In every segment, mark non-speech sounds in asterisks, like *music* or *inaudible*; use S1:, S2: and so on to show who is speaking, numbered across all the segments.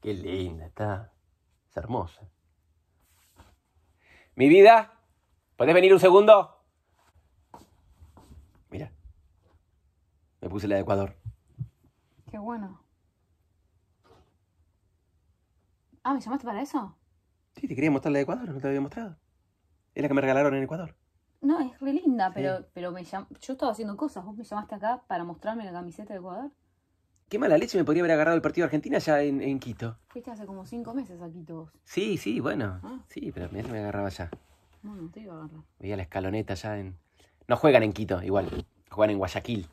S1: Qué linda está. Es hermosa. Mi vida, ¿podés venir un segundo? Mira. Me puse la de Ecuador.
S2: Qué bueno. Ah, ¿me llamaste para eso?
S1: Sí, te quería mostrar la de Ecuador, no te la había mostrado. Es la que me regalaron en Ecuador.
S2: No, es re linda, pero, pero me yo estaba haciendo cosas. ¿Vos me llamaste acá para mostrarme la camiseta de Ecuador?
S1: Qué mala leche me podría haber agarrado el partido de Argentina ya en, Quito.
S2: Fuiste hace como cinco meses a Quito vos.
S1: Sí, sí, bueno. Ah. Sí, pero a mí no me agarraba ya.
S2: No, no te iba a agarrar.
S1: Veía la escaloneta ya en. No juegan en Quito, igual. Juegan en Guayaquil.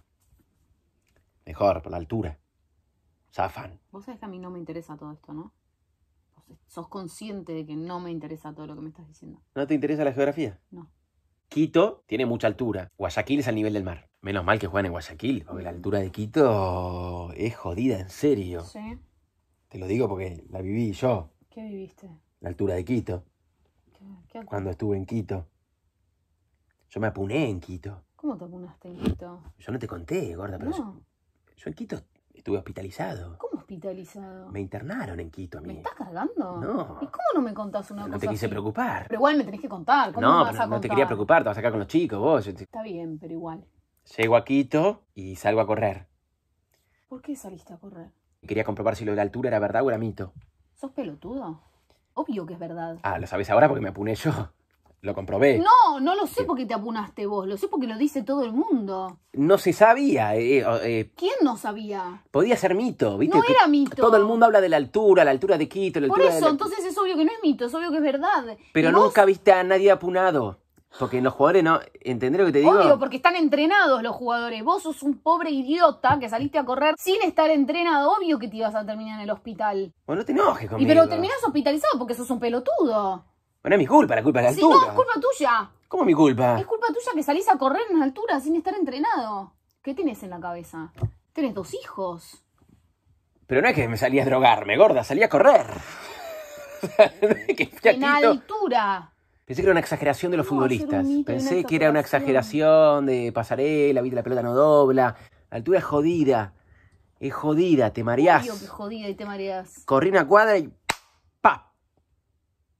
S1: Mejor, por la altura. Zafan.
S2: Vos sabés que a mí no me interesa todo esto, ¿no? Vos sos consciente de que no me interesa todo lo que me estás diciendo.
S1: ¿No te interesa la geografía? No. Quito tiene mucha altura. Guayaquil es al nivel del mar. Menos mal que juegan en Guayaquil, porque la altura de Quito es jodida, en serio. Sí. Te lo digo porque la viví yo. ¿Qué viviste? La altura de Quito. ¿Qué, altura? Cuando estuve en Quito. Yo me apuné en Quito.
S2: ¿Cómo te apunaste en Quito?
S1: Yo no te conté, gorda, pero yo, en Quito estuve hospitalizado.
S2: ¿Cómo hospitalizado?
S1: Me internaron en Quito a mí. ¿Me estás
S2: cargando? No. ¿Y cómo no me contás una no, cosa? No te quise preocupar. Pero igual me tenés que contar. ¿Cómo no, vas pero no te quería
S1: preocupar, te vas acá con los chicos, vos. Está
S2: bien, pero igual.
S1: Llego a Quito y salgo a correr.
S2: ¿Por qué saliste a correr?
S1: Quería comprobar si lo de la altura era verdad o era mito.
S2: ¿Sos pelotudo? Obvio que es verdad.
S1: Ah, lo sabes ahora porque me apuné yo. Lo comprobé.
S2: No, no lo sé porque te apunaste vos, lo sé porque lo dice todo el mundo.
S1: No se sabía. Eh, eh, eh.
S2: ¿Quién no sabía?
S1: Podía ser mito, ¿viste? No era mito. Todo el mundo habla de la altura, la altura de Quito, la Por eso,
S2: entonces es obvio que no es mito, es obvio que es verdad. Pero nunca
S1: viste a nadie apunado. Porque los jugadores no. ¿Entendés lo que te digo? Obvio,
S2: porque están entrenados los jugadores. Vos sos un pobre idiota que saliste a correr sin estar entrenado. Obvio que te ibas a terminar en el hospital.
S1: Bueno, no te enojes conmigo. Y pero terminás
S2: hospitalizado porque sos un pelotudo.
S1: Bueno, es mi culpa, la culpa es la sí, no, es culpa tuya. ¿Cómo es mi culpa? Es
S2: culpa tuya que salís a correr en altura sin estar entrenado. ¿Qué tienes en la cabeza? tienes dos hijos.
S1: Pero no es que me salí a drogarme, gorda, salí a correr. *laughs* en
S2: altura.
S1: Pensé que era una exageración de los futbolistas. Pensé que era una exageración de pasarela, viste, la pelota no dobla. altura es jodida. Es jodida, te mareás. que
S2: jodida y te mareás.
S1: Corrí una cuadra y pap.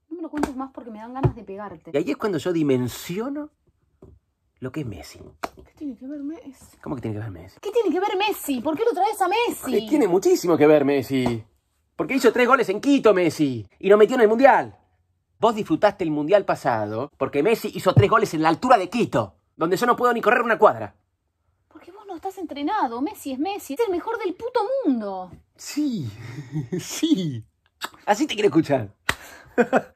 S2: No me lo cuentes más porque me dan ganas de pegarte.
S1: Y ahí es cuando yo dimensiono lo que es Messi.
S2: ¿Qué tiene que ver Messi?
S1: ¿Cómo que tiene que ver Messi?
S2: ¿Qué tiene que ver Messi? ¿Por qué lo traes a Messi? tiene
S1: muchísimo que ver Messi. Porque hizo tres goles en Quito Messi y lo metió en el Mundial. Vos disfrutaste el mundial pasado porque Messi hizo tres goles en la altura de Quito, donde yo no puedo ni correr una cuadra.
S2: Porque vos no estás entrenado. Messi es Messi. Es el mejor del puto mundo.
S1: Sí, *laughs* sí. Así te quiero escuchar. *laughs*